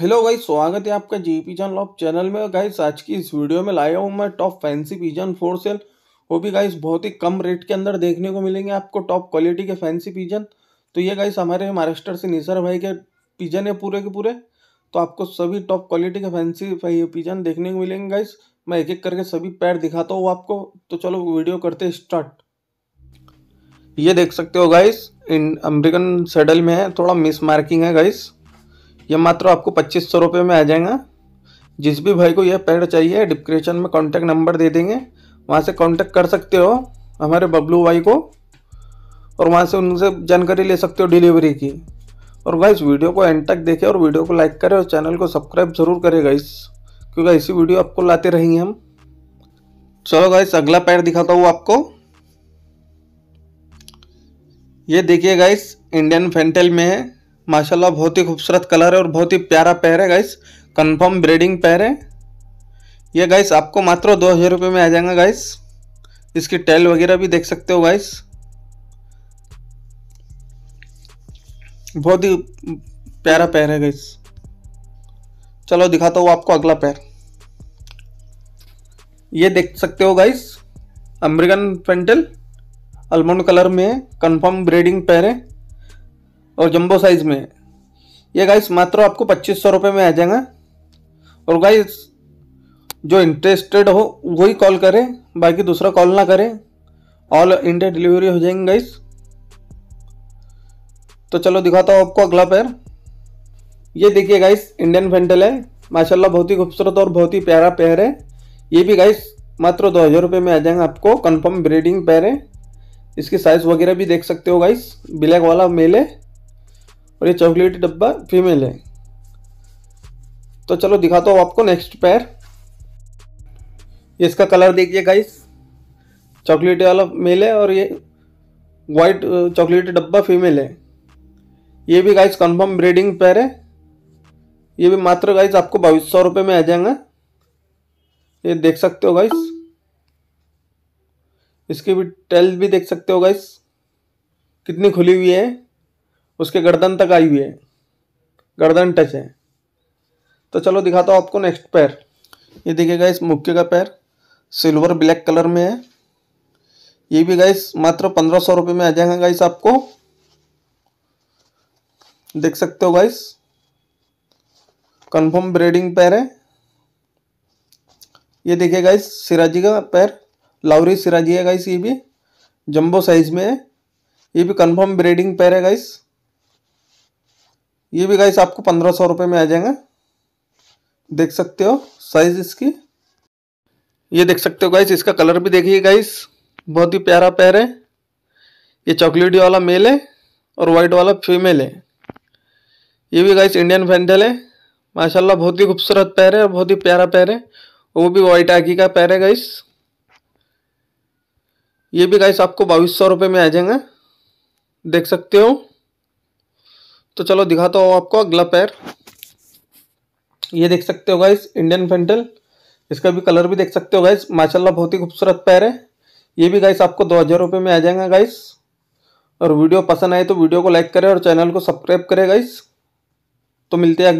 hello guys स्वागत है आपका जी पिजन लॉप चैनल में गाइस आज की इस वीडियो में लाया हूँ मैं top fancy pigeon for sale वो भी गाइस बहुत ही कम रेट के अंदर देखने को मिलेंगे आपको टॉप क्वालिटी के फैंसी पिजन तो ये गाइस हमारे महाराष्ट्र से निसर भाई के पिजन है पूरे के पूरे तो आपको सभी टॉप क्वालिटी के फैंसी पिजन देखने को मिलेंगे गाइस मैं एक एक करके सभी पैर दिखाता हूँ आपको तो चलो वीडियो करते स्टार्ट ये देख सकते हो गाइस इन अमेरिकन सेडल में है थोड़ा मिस मार्किंग है गाइस ये मात्र आपको पच्चीस सौ रुपये में आ जाएगा जिस भी भाई को यह पेड़ चाहिए डिप्रेशन में कॉन्टैक्ट नंबर दे देंगे वहाँ से कॉन्टैक्ट कर सकते हो हमारे बबलू भाई को और वहाँ से उनसे जानकारी ले सकते हो डिलीवरी की और गाइस वीडियो को एंड तक देखें और वीडियो को लाइक करें और चैनल को सब्सक्राइब ज़रूर करें गाइस क्योंकि ऐसी वीडियो आपको लाते रहेंगे हम चलो गाइस अगला पैर दिखाता हूँ आपको ये देखिए गाइस इंडियन फेंटेल में है माशाल्लाह बहुत ही खूबसूरत कलर है और बहुत ही प्यारा पैर है गाइस कंफर्म ब्रीडिंग पैर है ये गाइस आपको मात्र दो हज़ार रुपये में आ जाएगा गाइस इसकी टेल वगैरह भी देख सकते हो गाइस बहुत ही प्यारा पैर है गाइस चलो दिखाता हूँ आपको अगला पैर ये देख सकते हो गाइस अमेरिकन पेंटल अलमंड कलर में कंफर्म ब्रीडिंग पैर है और जंबो साइज़ में ये गाइस मात्र आपको पच्चीस सौ रुपये में आ जाएगा और गाइस जो इंटरेस्टेड हो वही कॉल करें बाकी दूसरा कॉल ना करें ऑल इंडिया डिलीवरी हो जाएंगे गाइस तो चलो दिखाता हूँ आपको अगला पैर ये देखिए गाइस इंडियन फेंटल है माशाल्लाह बहुत ही खूबसूरत और बहुत ही प्यारा पैर है ये भी गाइस मात्र दो हज़ार रुपये में आ जाएंगे आपको कंफर्म ब्रीडिंग पैर है इसकी साइज़ वगैरह भी देख सकते हो गाइस ब्लैक वाला मेल है और ये चॉकलेट डब्बा फीमेल है तो चलो दिखाता हूँ आपको नेक्स्ट पैर इसका कलर देखिए गाइस चॉकलेट वाला मेल है और ये वाइट चॉकलेट डब्बा फीमेल है ये भी गाइस कंफर्म ब्रीडिंग पैर है ये भी मात्र गाइस आपको बाईस सौ रुपये में आ जाएगा ये देख सकते हो गाइस इसकी भी टेल भी देख सकते हो गाइस कितनी खुली हुई है उसके गर्दन तक आई हुई है गर्दन टच है तो चलो दिखाता हूँ आपको नेक्स्ट पैर ये देखिएगा इस मुक्के का पैर सिल्वर ब्लैक कलर में है ये भी गाइस मात्र पंद्रह सौ रुपये में आ जाएगा गाइस आपको देख सकते हो गाइस कंफर्म ब्रेडिंग पैर है ये देखिए गाइस सिराजी का पैर लाउरी सिराजी है गाइस ये भी जंबो साइज में है ये भी कंफर्म ब्रेडिंग पैर है गाइस ये भी गाइस आपको पंद्रह सौ रुपये में आ जाएंगे देख सकते हो साइज इसकी ये देख सकते हो गाइस इसका कलर भी देखिए गाइस बहुत ही प्यारा पैर है ये चॉकलेटी वाला मेल है और वाइट वाला फीमेल है ये भी गाइस इंडियन फैंडल है माशाल्लाह बहुत ही खूबसूरत पैर है और बहुत ही प्यारा पैर है वो भी वाइट आकी का पैर है गाइस ये भी गाइस आपको बाईस सौ रुपये में आ जाएंगे देख सकते हो तो चलो दिखाता हूँ आपको अगला पैर ये देख सकते हो गाइस इंडियन फेंटल इसका भी कलर भी देख सकते हो गाइस माशाल्लाह बहुत ही खूबसूरत पैर है ये भी गाइस आपको दो हज़ार रुपये में आ जाएगा गाइस और वीडियो पसंद आए तो वीडियो को लाइक करें और चैनल को सब्सक्राइब करें गाइस तो मिलते हैं